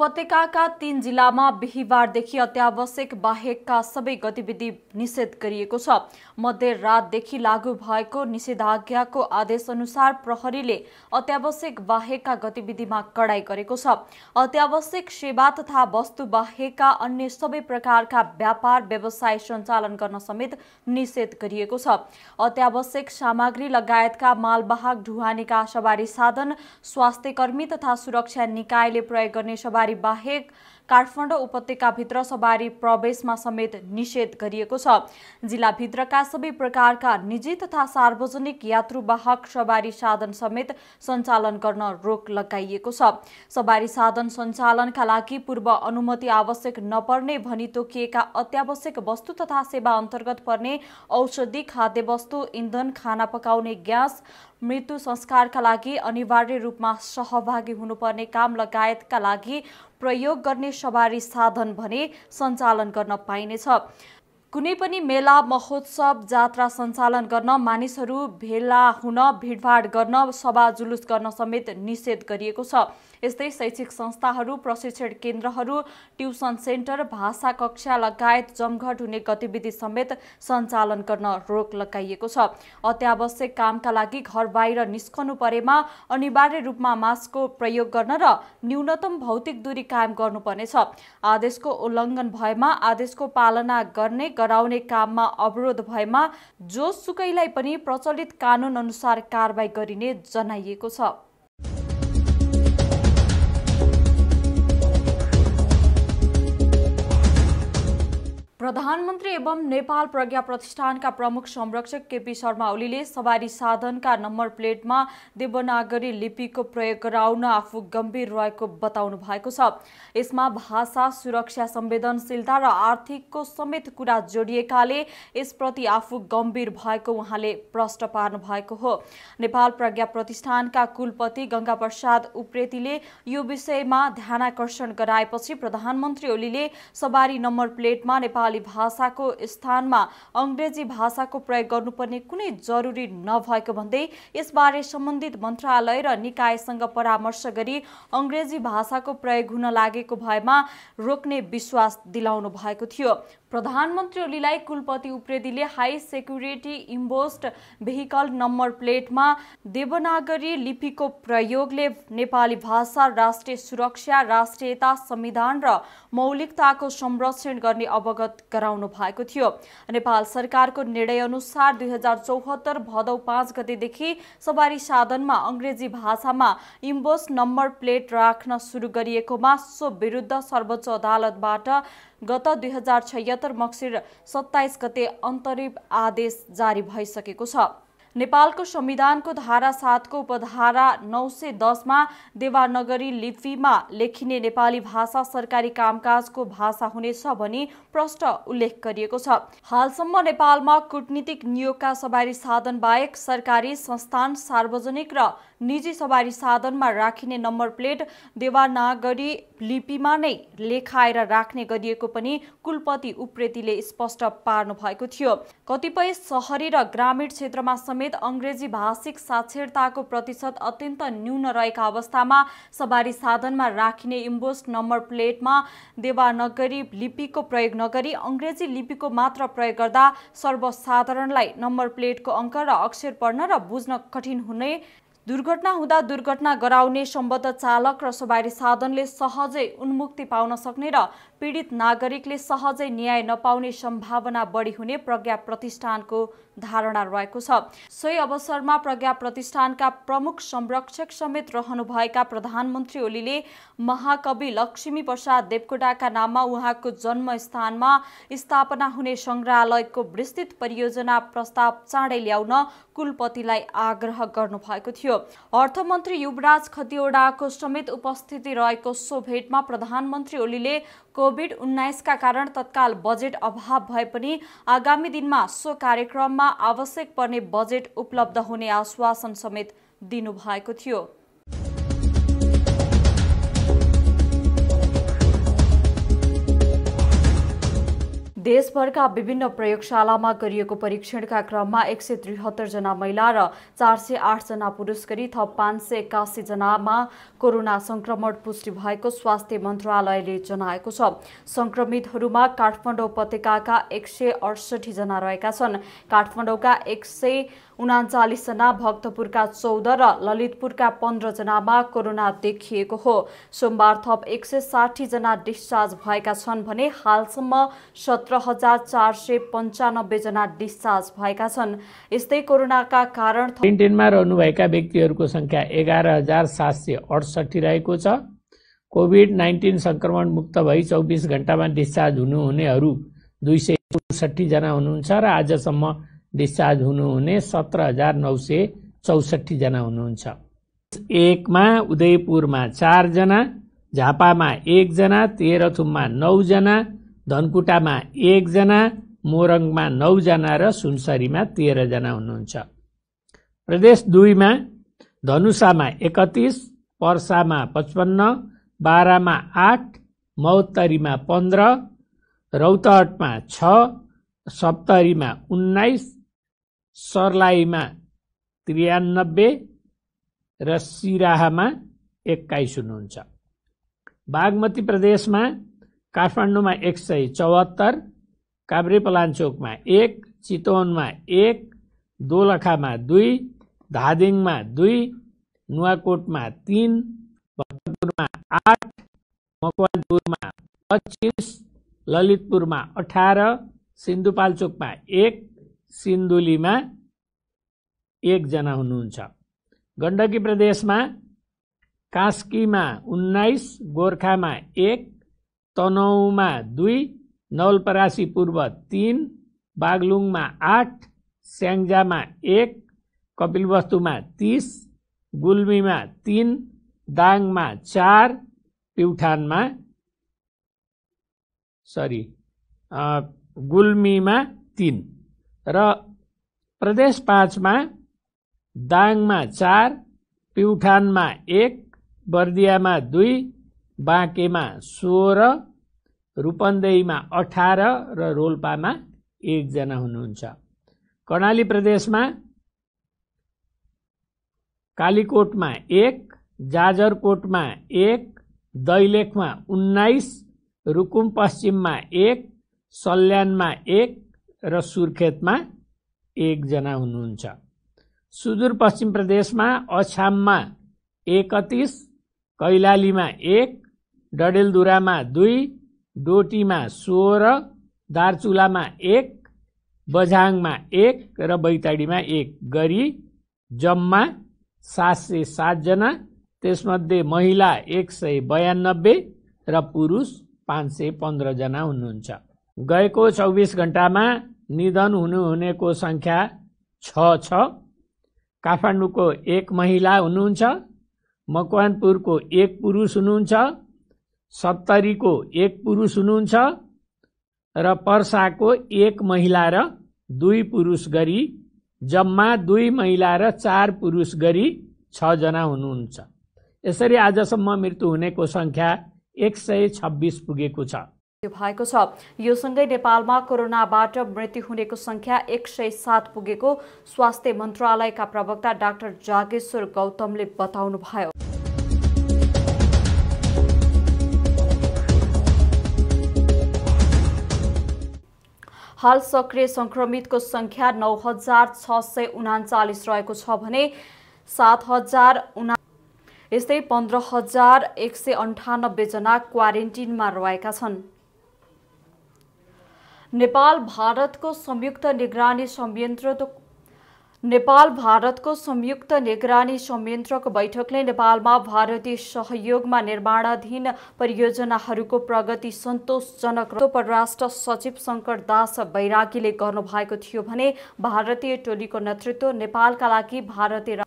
उपत्यकाका तीन जिल्लामा बिहिबारदेखि अत्यावश्यक बाहेकका सबै गतिविधि निषेध गरिएको छ मध्यरातदेखि लागू भएको निषेधाज्ञाको आदेश अनुसार प्रहरीले अत्यावश्यक बाहेकका गतिविधिमा कडाई गरेको छ अत्यावश्यक सेवा तथा वस्तु बाहेकका अन्य सबै प्रकारका व्यापार व्यवसाय सञ्चालन गर्न समेत निषेध गरिएको छ अत्यावश्यक सामग्री लगायतका मालवाहक ढुवानीका सवारी साधन स्वास्थ्य तथा सुरक्षा निकायले प्रयोग गर्ने सवारी सवारी बाहेक काठमाडौँ उपत्यकाभित्र सवारी प्रवेशमा समेत निषेध गरिएको छ जिल्लाभित्रका सबै प्रकारका निजी तथा सार्वजनिक यात्रुवाहक सवारी साधन समेत सञ्चालन गर्न रोक लगाइएको छ सवारी साधन सञ्चालनका लागि पूर्व अनुमति आवश्यक नपर्ने भनी तोकिएका अत्यावश्यक वस्तु तथा सेवा अन्तर्गत पर्ने औषधि वस्तु इन्धन खाना पकाउने ग्यास मृत्यु संस्कारका लागि अनिवार्य रूपमा सहभागी हुनुपर्ने काम लगायतका लागि प्रयोग गर्ने सवारी साधन भने सञ्चालन गर्न पाइनेछ कुनै पनि मेला महोत्सव जात्रा सञ्चालन गर्न मानिसहरू भेला हुन भिडभाड गर्न सभा जुलुस गर्न समेत निषेध गरिएको छ यस्तै शैक्षिक संस्थाहरू प्रशिक्षण केन्द्रहरू ट्युसन सेन्टर भाषा कक्षा लगायत जमघट हुने गतिविधि समेत सञ्चालन गर्न रोक लगाइएको छ अत्यावश्यक कामका लागि घर बाहिर निस्कनु परेमा अनिवार्य रूपमा मास्कको प्रयोग गर्न र न्यूनतम भौतिक दूरी कायम गर्नुपर्नेछ आदेशको उल्लङ्घन भएमा आदेशको पालना गर्ने गराउने काममा अवरोध भएमा जोसुकैलाई पनि प्रचलित कानुन अनुसार कारवाही गरिने जनाइएको छ प्रधानमन्त्री एवं नेपाल प्रज्ञा प्रतिष्ठानका प्रमुख संरक्षक केपी शर्मा ओलीले सवारी साधनका नम्बर प्लेटमा देवनागरी लिपिको प्रयोग गराउन आफू गम्भीर रहेको बताउनु भएको छ यसमा भाषा सुरक्षा संवेदनशीलता र आर्थिकको समेत कुरा जोडिएकाले यसप्रति आफू गम्भीर भएको उहाँले प्रश्न पार्नु भएको हो नेपाल प्रज्ञा प्रतिष्ठानका कुलपति गङ्गा प्रसाद उप्रेतीले यो विषयमा ध्यानाकर्षण गराएपछि प्रधानमन्त्री ओलीले सवारी नम्बर प्लेटमा नेपाली नेपाली भाषाको स्थानमा अङ्ग्रेजी भाषाको प्रयोग गर्नुपर्ने कुनै जरुरी नभएको भन्दै यसबारे सम्बन्धित मन्त्रालय र निकायसँग परामर्श गरी अङ्ग्रेजी भाषाको प्रयोग हुन लागेको भएमा रोक्ने विश्वास दिलाउनु भएको थियो प्रधानमन्त्री ओलीलाई कुलपति उप्रेतीले high security embossed vehicle number प्लेटमा देवनागरी लिपिको प्रयोगले नेपाली भाषा राष्ट्रिय सुरक्षा राष्ट्रियता संविधान र मौलिकताको संरक्षण गर्ने अवगत गराउनु भएको थियो नेपाल सरकारको निर्णयअनुसार दुई हजार चौहत्तर भदौ पाँच गतेदेखि सवारी साधनमा अङ्ग्रेजी भाषामा इम्बोस्ड नम्बर प्लेट राख्न सुरु गरिएकोमा सो विरुद्ध सर्वोच्च अदालतबाट गत दुई हजार छयत्तर मक्सिर सत्ताइस गते अन्तरिम आदेश जारी भइसकेको छ नेपालको संविधानको धारा सातको उपधारा नौ सय दसमा देवानगरी लिपिमा लेखिने नेपाली भाषा सरकारी कामकाजको भाषा हुनेछ भनी प्रष्ट उल्लेख गरिएको छ हालसम्म नेपालमा कुटनीतिक नियोगका सवारी साधन बाहेक सरकारी संस्थान सार्वजनिक र निजी सवारी साधनमा राखिने नम्बर प्लेट देवानागरी लिपिमा नै लेखाएर राख्ने गरिएको पनि कुलपति उप्रेतीले स्पष्ट पार्नु भएको थियो कतिपय सहरी र ग्रामीण क्षेत्रमा समेत अङ्ग्रेजी भाषिक साक्षरताको प्रतिशत अत्यन्त न्यून रहेका अवस्थामा सवारी साधनमा राखिने इम्बोस्ट नम्बर प्लेटमा देवानगरी लिपिको प्रयोग नगरी अङ्ग्रेजी लिपिको मात्र प्रयोग गर्दा सर्वसाधारणलाई नम्बर प्लेटको अङ्क र अक्षर पढ्न र बुझ्न कठिन हुने दुर्घटना हुँदा दुर्घटना गराउने सम्बद्ध चालक र सवारी साधनले सहजै उन्मुक्ति पाउन सक्ने र पीडित नागरिकले सहजै न्याय नपाउने सम्भावना बढी हुने प्रज्ञा प्रतिष्ठानको धारणा रहेको छ सोही अवसरमा प्रज्ञा प्रतिष्ठानका प्रमुख संरक्षक समेत रहनुभएका प्रधानमन्त्री ओलीले महाकवि लक्ष्मी प्रसाद देवकोटाका नाममा उहाँको जन्मस्थानमा स्थापना हुने सङ्ग्रहालयको विस्तृत परियोजना प्रस्ताव चाँडै ल्याउन कुलपतिलाई आग्रह गर्नुभएको थियो अर्थमन्त्री युवराज खतिवडाको समेत उपस्थिति रहेको सो भेटमा प्रधानमन्त्री ओलीले कोभिड उन्नाइसका कारण तत्काल बजेट अभाव भए पनि आगामी दिनमा सो कार्यक्रममा आवश्यक पर्ने बजेट उपलब्ध हुने आश्वासन समेत दिनुभएको थियो देशभरका विभिन्न प्रयोगशालामा गरिएको परीक्षणका क्रममा एक सय त्रिहत्तरजना महिला र चार सय आठजना पुरुष गरी थप पाँच सय एक्कासीजनामा कोरोना सङ्क्रमण पुष्टि भएको स्वास्थ्य मन्त्रालयले जनाएको छ सङ्क्रमितहरूमा काठमाडौँ उपत्यकाका एक सय अडसठीजना रहेका छन् काठमाडौँका एक सय उनाचालिसजना भक्तपुरका चौध र ललितपुरका पन्ध्रजनामा कोरोना देखिएको हो सोमबार थप एक सय साठीजना डिस्चार्ज भएका छन् भने हालसम्म सत्र हजार चार सय पन्चानब्बेजना डिस्चार्ज भएका छन् यस्तै कोरोनाका कारण क्वारेन्टाइनमा रहनुभएका व्यक्तिहरूको संख्या एघार हजार सात सय अडसठी रहेको छ कोभिड नाइन्टिन संक्रमण मुक्त भई चौबिस घन्टामा डिस्चार्ज हुनुहुनेहरू दुई सय जना हुनुहुन्छ र आजसम्म डिस्चार्ज हुनुहुने सत्र हजार नौ सय चौसठीजना हुनुहुन्छ एकमा उदयपुरमा चारजना झापामा एकजना तेह्रथुममा नौजना धनकुटामा एकजना मोरङमा नौजना र सुनसरीमा तेह्रजना हुनुहुन्छ प्रदेश दुईमा धनुषामा एकतिस पर्सामा पचपन्न बाह्रमा आठ मौतरीमा पन्ध्र रौतहटमा छ सप्तरीमा उन्नाइस सर्लाहीमा त्रियानब्बे र सिराहामा एक्काइस हुनुहुन्छ बागमती प्रदेशमा काठमाडौँमा एक सय चौहत्तर काभ्रे पलाञ्चोकमा एक चितवनमा एक दोलखामा दुई धादिङमा दुई नुवाकोटमा तिन भक्तपुरमा आठ मकवानपुरमा पच्चिस ललितपुरमा अठार सिन्धुपाल्चोकमा एक सिन्धुलीमा एकजना हुनुहुन्छ गण्डकी प्रदेशमा कास्कीमा उन्नाइस गोर्खामा एक तनहुमा दुई नवलपरासी पूर्व तिन बागलुङमा आठ स्याङ्जामा एक कपिलवस्तुमा तिस गुल्मीमा तिन दाङमा चार प्युठानमा सरी गुल्मीमा तिन र प्रदेश पाँचमा दाङमा चार प्युठानमा एक बर्दियामा दुई बाँकेमा सोह्र रूपन्देहीमा अठार र रोल्पामा एकजना हुनुहुन्छ कर्णाली प्रदेशमा कालीकोटमा एक जाजरकोटमा एक दैलेखमा उन्नाइस रुकुम पश्चिममा एक सल्यानमा एक र सुर्खेतमा एकजना हुनुहुन्छ सुदूरपश्चिम प्रदेशमा अछाममा एकतिस कैलालीमा एक डडेलधुरामा दुई डोटीमा सोह्र दार्चुलामा एक बझाङमा एक र बैतडीमा एक गरी जम्मा सात सय सातजना त्यसमध्ये महिला एक सय बयानब्बे र पुरुष पाँच सय पन्ध्रजना हुनुहुन्छ गएको चौबिस घन्टामा निधन हुनुहुनेको सङ्ख्या छ छ काठमाडौँको एक महिला हुनुहुन्छ मकवानपुरको एक पुरुष हुनुहुन्छ सत्तरीको एक पुरुष हुनुहुन्छ र पर्साको एक महिला र दुई पुरुष गरी जम्मा दुई महिला र चार पुरुष गरी छजना हुनुहुन्छ यसरी आजसम्म मृत्यु हुनेको सङ्ख्या एक सय छब्बिस पुगेको छ भएको छ यो सँगै नेपालमा कोरोनाबाट मृत्यु हुनेको सङ्ख्या एक सय सात पुगेको स्वास्थ्य मन्त्रालयका प्रवक्ता डाक्टर जागेश्वर गौतमले बताउनुभयो हाल सक्रिय संक्रमितको सङ्ख्या नौ हजार छ सय उनाचालिस रहेको छ भने सात हजार उना यस्तै पन्ध्र हजार एक सय अन्ठानब्बेजना क्वारेन्टिनमा रहेका छन् नेपाल भारतको संयुक्त निगरानी संयन्त्र नेपाल भारतको संयुक्त निगरानी संयन्त्रको बैठकले नेपालमा भारतीय सहयोगमा निर्माणाधीन परियोजनाहरूको प्रगति सन्तोषजनक परराष्ट्र सचिव शङ्कर दास बैरागीले गर्नुभएको थियो भने भारतीय टोलीको नेतृत्व नेपालका लागि भारतीय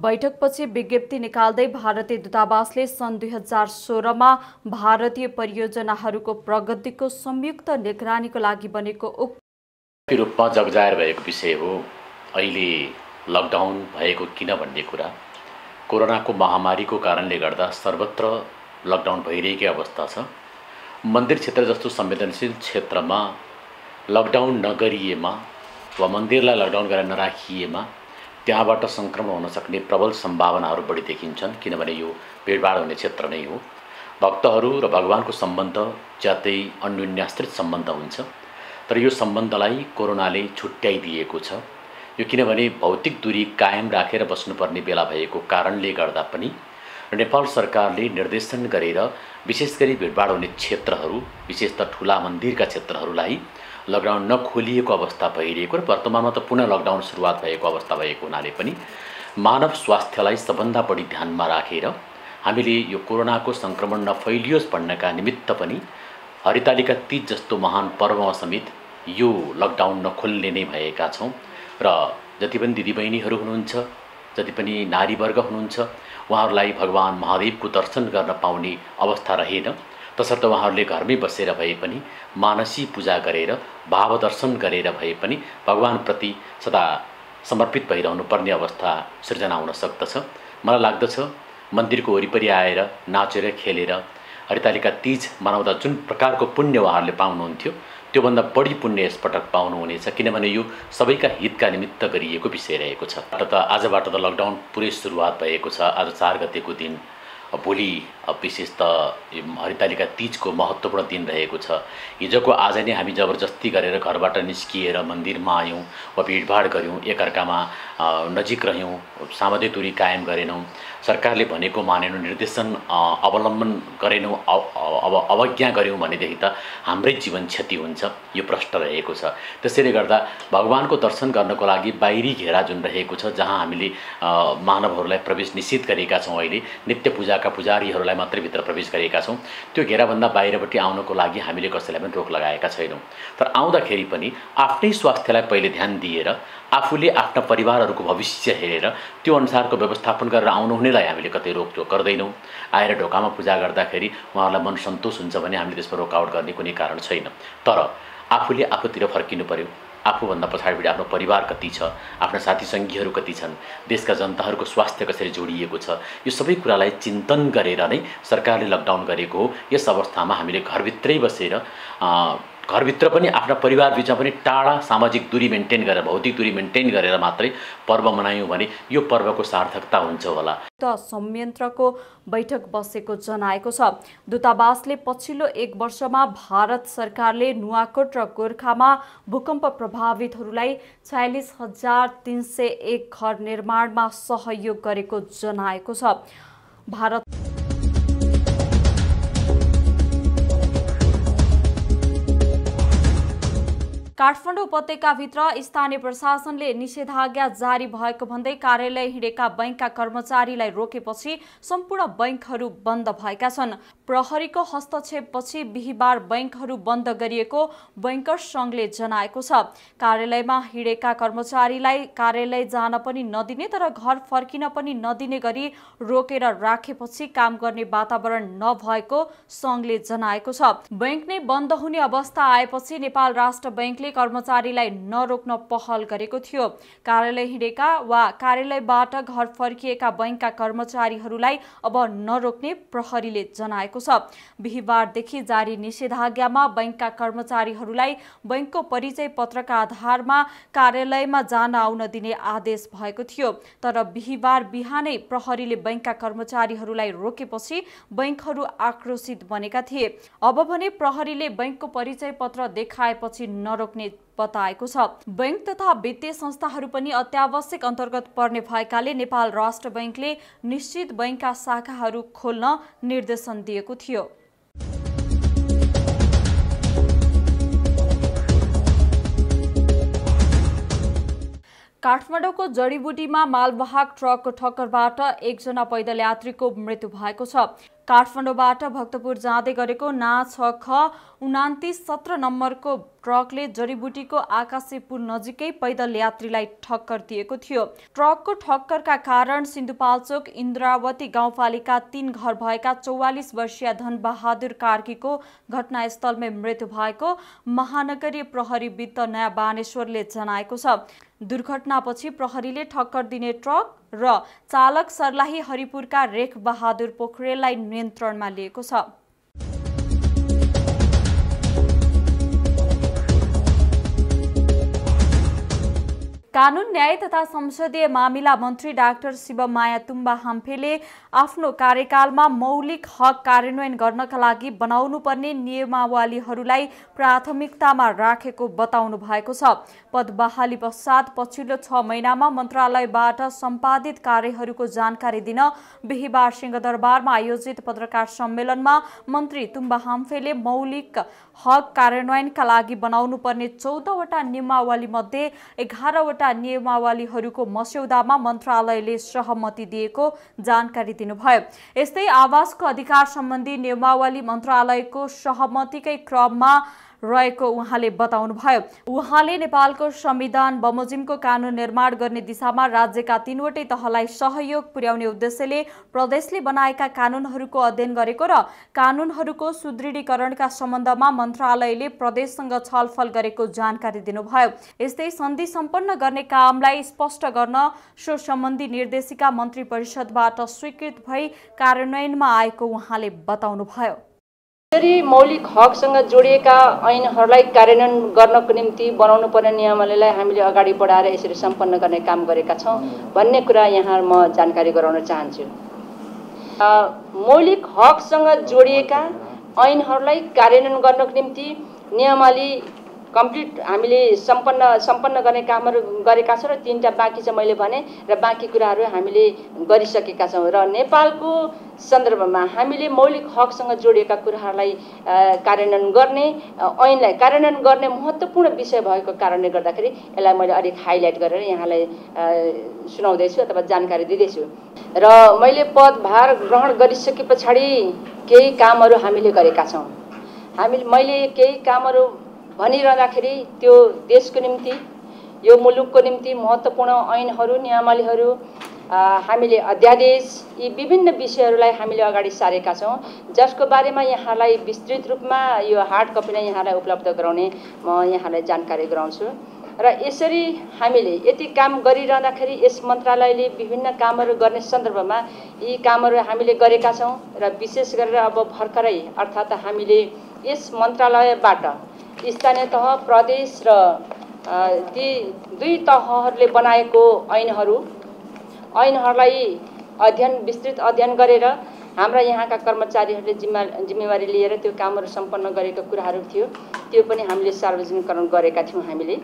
बैठकपछि विज्ञप्ति निकाल्दै भारतीय दूतावासले सन् दुई हजार सोह्रमा भारतीय परियोजनाहरूको प्रगतिको संयुक्त निगरानीको लागि बनेको उक्त रूपमा जगजायर भएको विषय हो अहिले लकडाउन भएको किन भन्ने कुरा कोरोनाको महामारीको कारणले गर्दा सर्वत्र लकडाउन भइरहेकै अवस्था छ मन्दिर क्षेत्र जस्तो संवेदनशील क्षेत्रमा लकडाउन नगरिएमा वा मन्दिरलाई लकडाउन गरेर नराखिएमा त्यहाँबाट सङ्क्रमण हुन सक्ने प्रबल सम्भावनाहरू बढी देखिन्छन् किनभने यो भिडभाड हुने क्षेत्र नै हो भक्तहरू र भगवान्को सम्बन्ध ज्यादै अन्यन्यास्त्रित सम्बन्ध हुन्छ तर यो सम्बन्धलाई कोरोनाले छुट्याइदिएको छ यो किनभने भौतिक दूरी कायम राखेर बस्नुपर्ने बेला भएको कारणले गर्दा पनि नेपाल सरकारले निर्देशन गरेर विशेष गरी भिडभाड हुने क्षेत्रहरू विशेष त ठुला मन्दिरका क्षेत्रहरूलाई लकडाउन नखोलिएको अवस्था भइरहेको र वर्तमानमा त पुनः लकडाउन सुरुवात भएको अवस्था भएको हुनाले पनि मानव स्वास्थ्यलाई सबभन्दा बढी ध्यानमा राखेर हामीले यो कोरोनाको सङ्क्रमण नफैलियोस् भन्नका निमित्त पनि हरितालिका तिज जस्तो महान पर्वमा समेत यो लकडाउन नखोल्ने नै भएका छौँ र जति पनि दिदीबहिनीहरू हुनुहुन्छ जति पनि नारीवर्ग हुनुहुन्छ उहाँहरूलाई भगवान् महादेवको दर्शन गर्न पाउने अवस्था रहेन तसर्थ उहाँहरूले घरमै बसेर भए पनि मानसी पूजा गरेर भावदर्शन गरेर भए पनि भगवान्प्रति सदा समर्पित भइरहनु पर्ने अवस्था सृजना हुन सक्दछ मलाई लाग्दछ मन्दिरको वरिपरि आएर नाचेर खेलेर हरितालिका तिज मनाउँदा जुन प्रकारको पुण्य उहाँहरूले पाउनुहुन्थ्यो त्योभन्दा बढी पुण्य यसपटक पाउनुहुनेछ किनभने यो सबैका हितका निमित्त गरिएको विषय रहेको छ त आजबाट त लकडाउन पुरै सुरुवात भएको छ आज चार गतेको दिन भोलि विशेष त हरितालिका तिजको महत्त्वपूर्ण दिन रहेको छ हिजोको आज नै हामी जबरजस्ती गरेर घरबाट निस्किएर मन्दिरमा आयौँ वा भिडभाड गऱ्यौँ एकअर्कामा नजिक रह्यौँ सामाजिक दूरी कायम गरेनौँ सरकारले भनेको मानेनौँ निर्देशन अवलम्बन गरेनौँ अब अवज्ञा गऱ्यौँ भनेदेखि त हाम्रै जीवन क्षति हुन्छ यो प्रश्न रहेको छ त्यसैले गर्दा भगवान्को दर्शन गर्नको लागि बाहिरी घेरा जुन रहेको छ जहाँ हामीले मानवहरूलाई प्रवेश निषेध गरेका छौँ अहिले नित्य पूजा मन्दिरका पुजारीहरूलाई मात्रै भित्र प्रवेश गरेका छौँ त्यो घेराभन्दा बाहिरपट्टि आउनको लागि हामीले कसैलाई पनि रोक लगाएका छैनौँ तर आउँदाखेरि पनि आफ्नै स्वास्थ्यलाई पहिले ध्यान दिएर आफूले आफ्ना परिवारहरूको भविष्य हेरेर त्यो अनुसारको व्यवस्थापन गरेर आउनुहुनेलाई हामीले कतै रोकटोक गर्दैनौँ आएर ढोकामा पूजा गर्दाखेरि उहाँहरूलाई मन सन्तोष हुन्छ भने हामीले त्यसमा रोकावट गर्ने कुनै कारण छैन तर आफूले आफूतिर फर्किनु पर्यो आफूभन्दा पछाडिपट्टि आफ्नो परिवार कति छ आफ्ना साथी सङ्घीहरू कति छन् देशका जनताहरूको स्वास्थ्य कसरी जोडिएको छ यो सबै कुरालाई चिन्तन गरेर नै सरकारले लकडाउन गरेको हो यस अवस्थामा हामीले घरभित्रै बसेर घरभित्र पनि आफ्ना बिचमा पनि टाढा सामाजिक दूरी मेन्टेन गरेर भौतिक दूरी मेन्टेन गरेर मात्रै पर्व मनायौँ भने यो पर्वको सार्थकता हुन्छ होला त संयन्त्रको बैठक बसेको जनाएको छ दूतावासले पछिल्लो एक वर्षमा भारत सरकारले नुवाकोट र गोर्खामा भूकम्प प्रभावितहरूलाई छयालिस हजार तिन सय एक घर निर्माणमा सहयोग गरेको जनाएको छ भारत काठमाडौँ उपत्यकाभित्र स्थानीय प्रशासनले निषेधाज्ञा जारी भएको भन्दै कार्यालय हिँडेका बैङ्कका कर्मचारीलाई रोकेपछि सम्पूर्ण बैङ्कहरू बन्द भएका छन् प्रहरीको हस्तक्षेपपछि बिहिबार बैङ्कहरू बन्द गरिएको बैङ्कर्स सङ्घले जनाएको छ कार्यालयमा हिँडेका कर्मचारीलाई कार्यालय जान पनि नदिने तर घर फर्किन पनि नदिने गरी रोकेर राखेपछि काम गर्ने वातावरण नभएको सङ्घले जनाएको छ बैङ्क नै बन्द हुने अवस्था आएपछि नेपाल राष्ट्र बैङ्कले कर्मचारीलाई नरोक्न पहल गरेको थियो कार्यालय हिँडेका वा कार्यालयबाट घर फर्किएका बैङ्कका कर्मचारीहरूलाई अब नरोक्ने प्रहरीले जनाएको छ बिहिबारदेखि जारी निषेधाज्ञामा बैङ्कका कर्मचारीहरूलाई बैङ्कको परिचय पत्रका आधारमा कार्यालयमा जान आउन दिने आदेश भएको थियो तर बिहिबार बिहानै प्रहरीले बैङ्कका कर्मचारीहरूलाई रोकेपछि बैङ्कहरू आक्रोशित बनेका थिए अब भने प्रहरीले बैङ्कको परिचय पत्र देखाएपछि नरोक्ने बताएको छ बैंक तथा वित्तीय संस्थाहरू पनि अत्यावश्यक अन्तर्गत पर्ने भएकाले नेपाल राष्ट्र बैंकले निश्चित बैंकका शाखाहरू खोल्न निर्देशन दिएको थियो काठमाडौँको जडीबुटीमा मालवाहक ट्रकको ठक्करबाट एकजना पैदल यात्रीको मृत्यु भएको छ काठमाडौँबाट भक्तपुर जाँदै गरेको ना छ ख उनातिस सत्र नम्बरको ट्रकले जडीबुटीको आकाशे पुल नजिकै पैदल यात्रीलाई ठक्कर दिएको थियो ट्रकको ठक्करका कारण सिन्धुपाल्चोक इन्द्रावती गाउँपालिका तीन घर भएका चौवालिस वर्षीय धनबहादुर कार्कीको घटनास्थलमै मृत्यु भएको महानगरीय प्रहरी वित्त नयाँ बानेश्वरले जनाएको छ दुर्घटनापछि प्रहरीले ठक्कर दिने ट्रक र चालक सर्लाही हरिपुरका रेख बहादुर पोखरेललाई नियन्त्रणमा लिएको छ कानुन न्याय तथा संसदीय मामिला मन्त्री डाक्टर शिवमाया तुम्बा हाम्फेले आफ्नो कार्यकालमा मौलिक हक कार्यान्वयन गर्नका लागि बनाउनुपर्ने नियमावलीहरूलाई प्राथमिकतामा राखेको बताउनु भएको छ पदबहाली पश्चात पछिल्लो छ महिनामा मन्त्रालयबाट सम्पादित कार्यहरूको जानकारी दिन बिहिबार सिंहदरबारमा आयोजित पत्रकार सम्मेलनमा मन्त्री तुम्बा हाम्फेले मौलिक हक कार्यान्वयनका लागि बनाउनुपर्ने चौधवटा नियमावली मध्ये एघारवटा दुईवटा नियमावलीहरूको मस्यौदामा मन्त्रालयले सहमति दिएको जानकारी दिनुभयो यस्तै आवासको अधिकार सम्बन्धी नियमावली मन्त्रालयको सहमतिकै क्रममा रहेको उहाँले बताउनुभयो उहाँले नेपालको संविधान बमोजिमको कानुन निर्माण गर्ने दिशामा राज्यका तीनवटै तहलाई सहयोग पुर्याउने उद्देश्यले प्रदेशले बनाएका कानुनहरूको अध्ययन गरेको र कानुनहरूको सुदृढीकरणका सम्बन्धमा मन्त्रालयले प्रदेशसँग छलफल गरेको जानकारी दिनुभयो यस्तै सन्धि सम्पन्न गर्ने कामलाई स्पष्ट गर्न सो सम्बन्धी निर्देशिका मन्त्री परिषदबाट स्वीकृत भई कार्यान्वयनमा आएको उहाँले बताउनुभयो यसरी मौलिक हकसँग जोडिएका ऐनहरूलाई कार्यान्वयन गर्नको निम्ति बनाउनु पर्ने नियमावलीलाई हामीले अगाडि बढाएर यसरी सम्पन्न गर्ने काम गरेका छौँ भन्ने कुरा यहाँ म जानकारी गराउन चाहन्छु मौलिक हकसँग जोडिएका ऐनहरूलाई कार्यान्वयन गर्नको निम्ति नियमावली कम्प्लिट हामीले सम्पन्न सम्पन्न गर्ने कामहरू गरेका छौँ र तिनवटा बाँकी चाहिँ मैले भने र बाँकी कुराहरू हामीले गरिसकेका छौँ र नेपालको सन्दर्भमा हामीले मौलिक हकसँग जोडिएका कुराहरूलाई कार्यान्वयन गर्ने ऐनलाई कार्यान्वयन गर्ने महत्त्वपूर्ण विषय भएको कारणले गर्दाखेरि यसलाई मैले अलिक हाइलाइट गरेर यहाँलाई सुनाउँदैछु अथवा जानकारी दिँदैछु र मैले पदभार ग्रहण गरिसके पछाडि केही कामहरू हामीले गरेका छौँ हामी मैले केही कामहरू भनिरहँदाखेरि त्यो देशको निम्ति यो मुलुकको निम्ति महत्त्वपूर्ण ऐनहरू नियमावलीहरू हामीले अध्यादेश यी विभिन्न विषयहरूलाई हामीले अगाडि सारेका छौँ जसको बारेमा यहाँलाई विस्तृत रूपमा यो हार्ड कपी यहाँलाई उपलब्ध गराउने म यहाँलाई जानकारी गराउँछु र यसरी हामीले यति काम गरिरहँदाखेरि यस मन्त्रालयले विभिन्न कामहरू गर्ने सन्दर्भमा यी कामहरू हामीले गरेका छौँ र विशेष गरेर अब भर्खरै अर्थात् हामीले यस मन्त्रालयबाट स्थानीय तह प्रदेश र ती दुई तहहरूले बनाएको ऐनहरू ऐनहरूलाई अध्ययन विस्तृत अध्ययन गरेर हाम्रा यहाँका कर्मचारीहरूले जिम्मा जिम्मेवारी लिएर त्यो कामहरू सम्पन्न गरेको कुराहरू थियो त्यो पनि हामीले सार्वजनिकरण गरेका थियौँ हामीले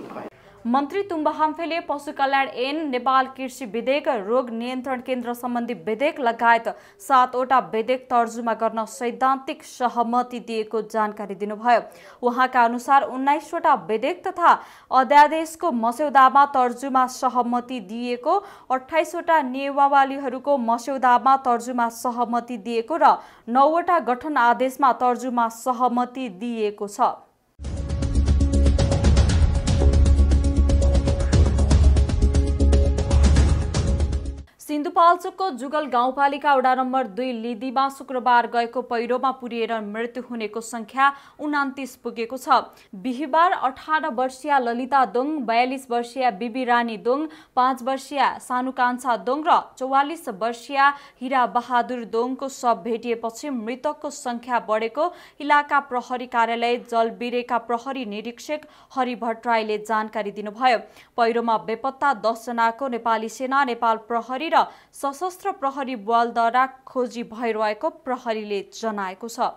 मन्त्री तुम्बा हाम्फेले पशु कल्याण ऐन नेपाल कृषि विधेयक रोग नियन्त्रण केन्द्र सम्बन्धी विधेयक लगायत सातवटा विधेयक तर्जुमा गर्न सैद्धान्तिक सहमति दिएको जानकारी दिनुभयो उहाँका अनुसार उन्नाइसवटा विधेयक तथा अध्यादेशको मस्यौदामा तर्जुमा सहमति दिएको अठाइसवटा नियमावलीहरूको मस्यौदामा तर्जुमा सहमति दिएको र नौवटा गठन आदेशमा तर्जुमा सहमति दिएको छ सिन्धुपाल्चोकको जुगल गाउँपालिका वडा नम्बर दुई लिदीमा शुक्रबार गएको पहिरोमा पुरिएर मृत्यु हुनेको संख्या उनातिस पुगेको छ बिहिबार अठार वर्षीय ललिता दोङ बयालिस वर्षीय बिबी रानी दोङ पाँच वर्षीय सानुकान्छा दोङ र चौवालिस वर्षीय हिरा बहादुर दोङको शव भेटिएपछि मृतकको संख्या बढेको इलाका प्रहरी कार्यालय जलबिरेका प्रहरी निरीक्षक हरि भट्टराईले जानकारी दिनुभयो पहिरोमा बेपत्ता दसजनाको नेपाली सेना नेपाल प्रहरी र सशस्त्र प्रहरी बलद्वारा खोजी भइरहेको प्रहरीले जनाएको छ